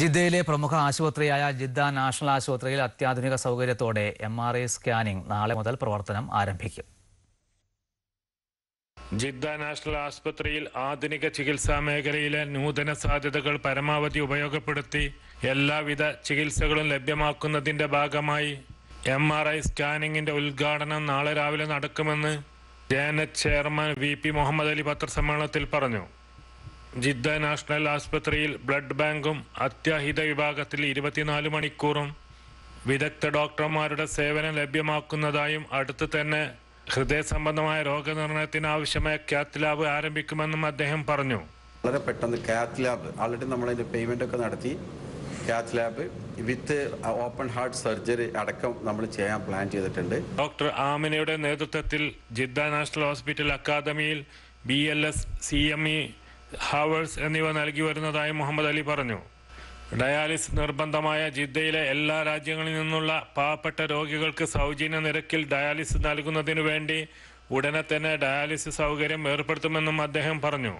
ജിദ്ദയിലെ പ്രമുഖ ആശുപത്രിയായ Jeddah national ആശുപത്രിയിൽ അത്യാധുനിക സൗകര്യത്തോടെ എം ആർ ഐ സ്കാനിംഗ് നാളെ മുതൽ പ്രവർത്തനം ആരംഭിക്കും ജിദ്ദ നാഷണൽ ആശുപത്രിയിൽ ആധുനിക ചികിത്സാ മേഖലയിലെ നൂതന സാധ്യതകൾ പരമാവധി ഉപയോഗപ്പെടുത്തി എല്ലാവിധ ചികിത്സകളും ലഭ്യമാക്കുന്നതിന്റെ ഭാഗമായി എം ആർ ഐ സ്കാനിങ്ങിന്റെ ഉദ്ഘാടനം നാളെ രാവിലെ നടക്കുമെന്ന് J chairman V P Muhammad Ali പത്രസമ്മേളനത്തിൽ പറഞ്ഞു ജിദ്ദ നാഷണൽ ആസ്പത്രിയിൽ ബ്ലഡ് ബാങ്കും അത്യാഹിത വിഭാഗത്തിൽ ഇരുപത്തിനാല് മണിക്കൂറും വിദഗ്ധ ഡോക്ടർമാരുടെ സേവനം ലഭ്യമാക്കുന്നതായും അടുത്ത് തന്നെ ഹൃദയ സംബന്ധമായ രോഗനിർണയത്തിന് ആവശ്യമായ ക്യാത്ത് ലാബ് ആരംഭിക്കുമെന്നും അദ്ദേഹം പറഞ്ഞു വളരെ പെട്ടെന്ന് ക്യാത്ത് ലാബ് ആൾറെഡി അതിന്റെ പേയ്മെന്റ് ഒക്കെ നടത്തി cath lab with open heart surgery അടക്കം നമ്മൾ ചെയ്യാൻ പ്ലാൻ ചെയ്തിട്ടുണ്ട് ഡോക്ടർ ആമിനയുടെ നേതൃത്വത്തിൽ ജിദ്ദ നാഷണൽ ഹോസ്പിറ്റൽ അക്കാദമിയിൽ B L S C M E hours എന്നിവ നൽകി വരുന്നതായി മുഹമ്മദ് അലി പറഞ്ഞു ഡയാലിസ് നിർബന്ധമായ ജിദ്ദയിലെ എല്ലാ രാജ്യങ്ങളിൽ നിന്നുള്ള പാവപ്പെട്ട രോഗികൾക്ക് സൗജന്യ നിരക്കിൽ ഡയാലിസ് നൽകുന്നതിനു വേണ്ടി ഉടനെ തന്നെ ഡയാലിസ് സൗകര്യം ഏർപ്പെടുത്തുമെന്നും അദ്ദേഹം പറഞ്ഞു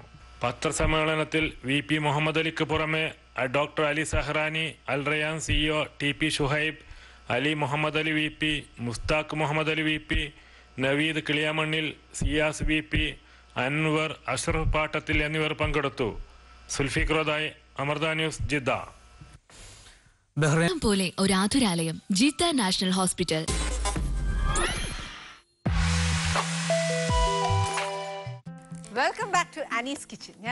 പത്രസമ്മേളനത്തിൽ വി പി മുഹമ്മദ് അലിക്ക് പുറമെ doctor Ali Zahrani Al Rayan CEO T P Shuhaib Ali Muhammad Ali V P Mushtaq Muhammad Ali V P Naveed Kiliyamannil Siyas V P Anwar Ashraf Pattathil എന്നിവർ പങ്കെടുത്തു സുൽഫിക്രോദായ് അമൃത ന്യൂസ് ജിദ്ദ പോലെ ഒരു ആതുരാലയം Jeddah national hospital welcome back to Anees kitchen